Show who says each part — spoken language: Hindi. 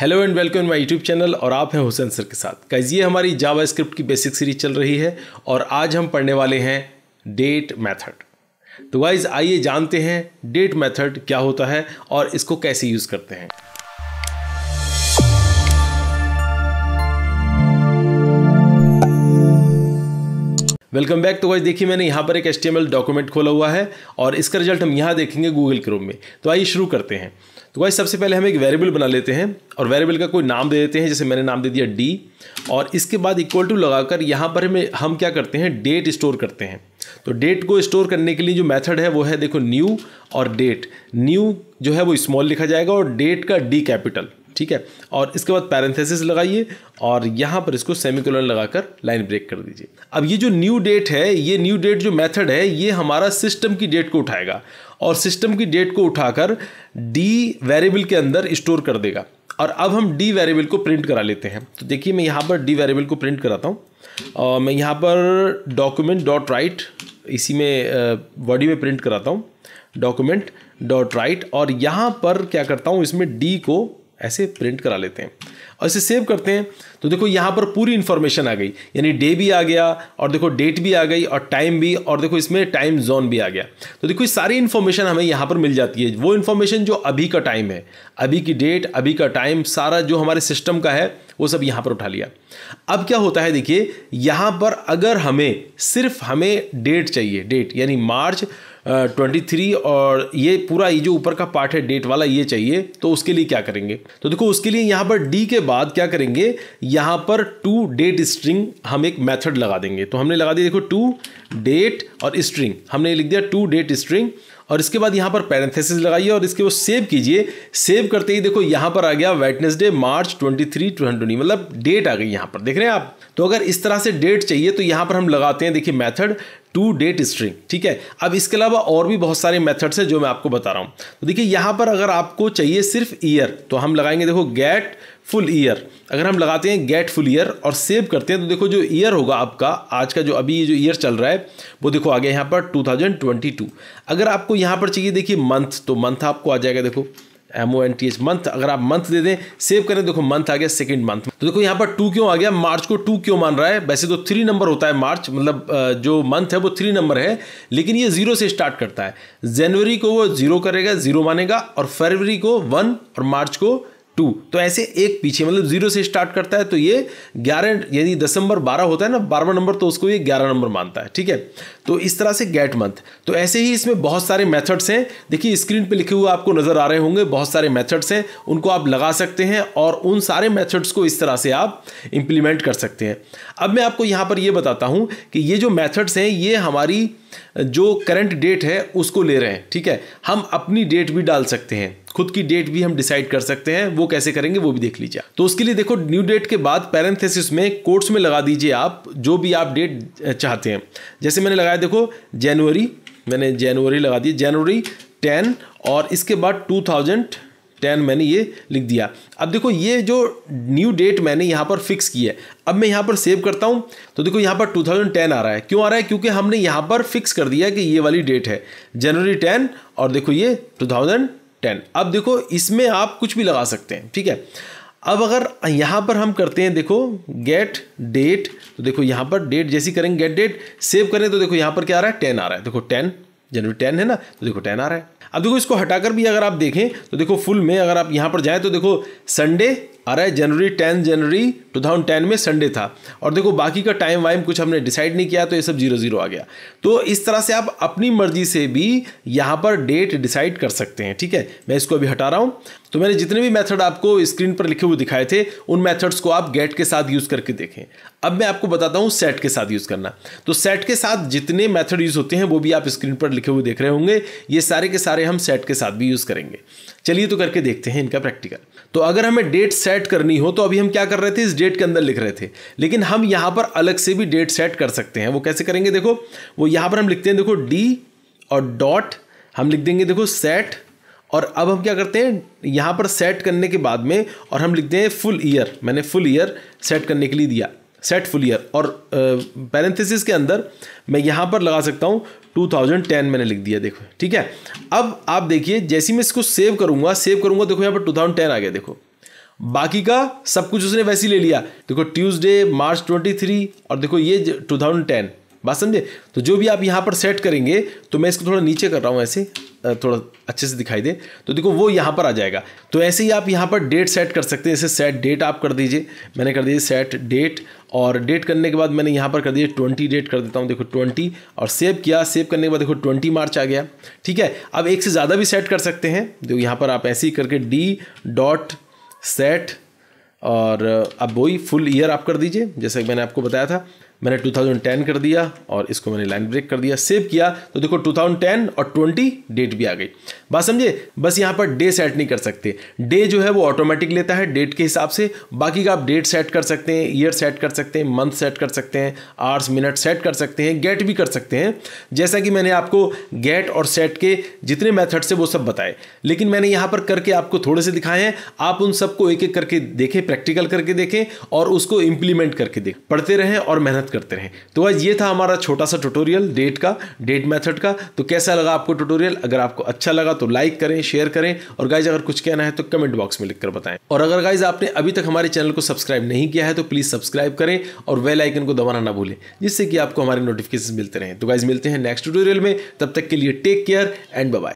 Speaker 1: hello and welcome my YouTube channel और आप हैं हुसैन सर के साथ कैज ये हमारी जावा स्क्रिप्ट की बेसिक सीरीज चल रही है और आज हम पढ़ने वाले हैं डेट मेथड तो वाइज आइए जानते हैं डेट मेथड क्या होता है और इसको कैसे यूज़ करते हैं वेलकम बैक तो वाइज देखिए मैंने यहाँ पर एक एस डॉक्यूमेंट खोला हुआ है और इसका रिजल्ट हम यहाँ देखेंगे गूगल क्रोम में तो आइए शुरू करते हैं तो वाइज सबसे पहले हम एक वेरिएबल बना लेते हैं और वेरिएबल का कोई नाम दे देते हैं जैसे मैंने नाम दे दिया डी और इसके बाद इक्वल टू लगाकर यहाँ पर हमें हम क्या करते हैं डेट स्टोर करते हैं तो डेट को स्टोर करने के लिए जो मेथड है वो है देखो न्यू और डेट न्यू जो है वो स्मॉल लिखा जाएगा और डेट का डी कैपिटल ठीक है और इसके बाद पैरेंथेसिस लगाइए और यहाँ पर इसको सेमिकोलन लगाकर लाइन ब्रेक कर दीजिए अब ये जो न्यू डेट है ये न्यू डेट जो मेथड है ये हमारा सिस्टम की डेट को उठाएगा और सिस्टम की डेट को उठाकर डी वेरिएबल के अंदर स्टोर कर देगा और अब हम डी वेरिएबल को प्रिंट करा लेते हैं तो देखिए मैं यहाँ पर डी वेरिएबल को प्रिंट कराता हूँ और मैं यहाँ पर डॉक्यूमेंट डॉट राइट इसी में बॉडी में प्रिंट कराता हूँ डॉक्यूमेंट डॉट राइट और यहाँ पर क्या करता हूँ इसमें डी को ऐसे प्रिंट करा लेते हैं और इसे सेव करते हैं तो देखो यहाँ पर पूरी इन्फॉर्मेशन आ गई यानी डे भी आ गया और देखो डेट भी आ गई और टाइम भी और देखो इसमें टाइम जोन भी आ गया तो देखो ये सारी इन्फॉर्मेशन हमें यहाँ पर मिल जाती है वो इन्फॉर्मेशन जो अभी का टाइम है अभी की डेट अभी का टाइम सारा जो हमारे सिस्टम का है वो सब यहाँ पर उठा लिया अब क्या होता है देखिए यहाँ पर अगर हमें सिर्फ हमें डेट चाहिए डेट यानी मार्च ट्वेंटी थ्री और ये पूरा ये जो ऊपर का पार्ट है डेट वाला ये चाहिए तो उसके लिए क्या करेंगे तो देखो उसके लिए यहाँ पर डी के बाद क्या करेंगे यहाँ पर टू डेट स्ट्रिंग हम एक मैथड लगा देंगे तो हमने लगा दिया देखो टू डेट और स्ट्रिंग हमने लिख दिया टू डेट स्ट्रिंग और इसके बाद यहाँ पर पैरेंथेसिस लगाइए और इसके वो सेव कीजिए सेव करते ही देखो यहाँ पर आ गया Wednesday March twenty three two hundred मतलब डेट आ गई यहाँ पर देख रहे हैं आप तो अगर इस तरह से डेट चाहिए तो यहाँ पर हम लगाते हैं देखिए मैथड टू डेट स्ट्रिंग ठीक है अब इसके अलावा और भी बहुत सारे मेथड्स हैं जो मैं आपको बता रहा हूँ तो देखिए यहाँ पर अगर आपको चाहिए सिर्फ ईयर तो हम लगाएंगे देखो गेट फुल ईयर अगर हम लगाते हैं गेट फुल ईयर और सेव करते हैं तो देखो जो ईयर होगा आपका आज का जो अभी ये जो ईयर चल रहा है वो देखो आ गया यहाँ पर 2022 अगर आपको यहाँ पर चाहिए देखिए मंथ तो मंथ आपको आ जाएगा देखो M O N T H month अगर आप मंथ दे दें सेव करें देखो मंथ आ गया सेकंड मंथ तो देखो यहाँ पर टू क्यों आ गया मार्च को टू क्यों मान रहा है वैसे तो थ्री नंबर होता है मार्च मतलब जो मंथ है वो थ्री नंबर है लेकिन ये जीरो से स्टार्ट करता है जनवरी को वो जीरो करेगा जीरो मानेगा और फरवरी को वन और मार्च को टू तो ऐसे एक पीछे मतलब जीरो से स्टार्ट करता है तो ये ग्यारह यदि दसंबर बारह होता है ना बारहवा नंबर तो उसको ये ग्यारह नंबर मानता है ठीक है तो इस तरह से गेट मंथ तो ऐसे ही इसमें बहुत सारे मेथड्स हैं देखिए स्क्रीन पे लिखे हुए आपको नज़र आ रहे होंगे बहुत सारे मेथड्स हैं उनको आप लगा सकते हैं और उन सारे मेथड्स को इस तरह से आप इम्प्लीमेंट कर सकते हैं अब मैं आपको यहाँ पर ये बताता हूँ कि ये जो मैथड्स हैं ये हमारी जो करंट डेट है उसको ले रहे हैं ठीक है हम अपनी डेट भी डाल सकते हैं खुद की डेट भी हम डिसाइड कर सकते हैं वो वो कैसे करेंगे वो भी देख लीजिए तो उसके लिए देखो न्यू डेट के बाद पैरेंथेसिस में कोर्ट्स में लगा दीजिए आप जो भी आप डेट चाहते हैं जैसे मैंने लगाया देखो जनवरी मैंने जनवरी लगा दी जनवरी टेन और इसके बाद टू थाउजेंड टेन मैंने ये लिख दिया अब देखो ये जो न्यू डेट मैंने यहाँ पर फिक्स की है अब मैं यहाँ पर सेव करता हूँ तो देखो यहाँ पर 2010 आ रहा है क्यों आ रहा है क्योंकि हमने यहाँ पर फिक्स कर दिया कि ये वाली डेट है जनवरी 10 और देखो ये 2010 टेन अब देखो इसमें आप कुछ भी लगा सकते हैं ठीक है अब अगर यहाँ पर हम करते हैं देखो गेट डेट तो देखो यहाँ पर डेट जैसी करेंगे गेट डेट सेव करें तो देखो यहाँ पर क्या आ रहा है टेन आ रहा है देखो टेन जनवरी टेन है ना तो देखो टेन आ रहा है अब देखो इसको हटाकर भी अगर आप देखें तो देखो फुल में अगर आप यहाँ पर जाएँ तो देखो संडे आ रहा है January ten January two thousand ten में संडे था और देखो बाकी का टाइम वाइम कुछ हमने डिसाइड नहीं किया तो ये सब जीरो जीरो आ गया तो इस तरह से आप अपनी मर्जी से भी यहाँ पर डेट डिसाइड कर सकते हैं ठीक है मैं इसको अभी हटा रहा हूँ तो मैंने जितने भी मेथड आपको स्क्रीन पर लिखे हुए दिखाए थे उन मेथड्स को आप गेट के साथ यूज़ करके देखें अब मैं आपको बताता हूँ सेट के साथ यूज़ करना तो सेट के साथ जितने मेथड यूज़ होते हैं वो भी आप स्क्रीन पर लिखे हुए देख रहे होंगे ये सारे के सारे हम सेट के साथ भी यूज़ करेंगे चलिए तो करके देखते हैं इनका प्रैक्टिकल तो अगर हमें डेट सेट करनी हो तो अभी हम क्या कर रहे थे इस डेट के अंदर लिख रहे थे लेकिन हम यहाँ पर अलग से भी डेट सेट कर सकते हैं वो कैसे करेंगे देखो वो यहाँ पर हम लिखते हैं देखो डी और डॉट हम लिख देंगे देखो सेट और अब हम क्या करते हैं यहाँ पर सेट करने के बाद में और हम लिखते हैं फुल ईयर मैंने फुल ईयर सेट करने के लिए दिया सेट फुल ईयर और पैरेंथेसिस के अंदर मैं यहाँ पर लगा सकता हूँ 2010 मैंने लिख दिया देखो ठीक है अब आप देखिए जैसे मैं इसको सेव करूँगा सेव करूँगा देखो यहाँ पर 2010 आ गया देखो बाकी का सब कुछ उसने वैसे ही ले लिया देखो ट्यूसडे मार्च 23 और देखो ये 2010 बात समझे तो जो भी आप यहाँ पर सेट करेंगे तो मैं इसको थोड़ा नीचे कर रहा हूँ ऐसे थोड़ा अच्छे से दिखाई दे तो देखो वो यहाँ पर आ जाएगा तो ऐसे ही आप यहाँ पर डेट सेट कर सकते हैं जैसे सेट डेट आप कर दीजिए मैंने कर दीजिए सेट डेट और डेट करने के बाद मैंने यहाँ पर कर दिया ट्वेंटी डेट कर देता हूँ देखो ट्वेंटी और सेव किया सेव करने के बाद देखो ट्वेंटी मार्च आ गया ठीक है अब एक से ज़्यादा भी सेट कर सकते हैं देखो यहाँ पर आप ऐसे ही करके डी डॉट सेट और अब वही फुल ईयर आप कर दीजिए जैसे मैंने आपको बताया था मैंने 2010 कर दिया और इसको मैंने लाइन ब्रेक कर दिया सेव किया तो देखो 2010 और 20 डेट भी आ गई बात समझे बस यहाँ पर डे सेट नहीं कर सकते डे जो है वो ऑटोमेटिक लेता है डेट के हिसाब से बाकी का आप डेट सेट कर सकते हैं ईयर सेट कर सकते हैं मंथ सेट कर सकते हैं आवर्स मिनट सेट कर सकते हैं गेट भी कर सकते हैं जैसा कि मैंने आपको गेट और सेट के जितने मैथड से वो सब बताए लेकिन मैंने यहाँ पर करके आपको थोड़े से दिखाए हैं आप उन सबको एक एक करके देखें प्रैक्टिकल करके देखें और उसको इम्प्लीमेंट करके देखें पढ़ते रहें और मेहनत करते रहें तो आज ये था हमारा छोटा सा ट्यूटोरियल डेट का डेट मेथड का तो कैसा लगा आपको ट्यूटोरियल अगर आपको अच्छा लगा तो लाइक करें शेयर करें और गाइज अगर कुछ कहना है तो कमेंट बॉक्स में लिखकर बताएं और अगर गाइज आपने अभी तक हमारे चैनल को सब्सक्राइब नहीं किया है तो प्लीज़ सब्सक्राइब करें और वेल आइकन को दबाना ना भूलें जिससे कि आपको हमारे नोटिफिकेशन मिलते रहें तो गाइज मिलते हैं नेक्स्ट ट्यूटोरियल में तब तक के लिए टेक केयर एंड बाय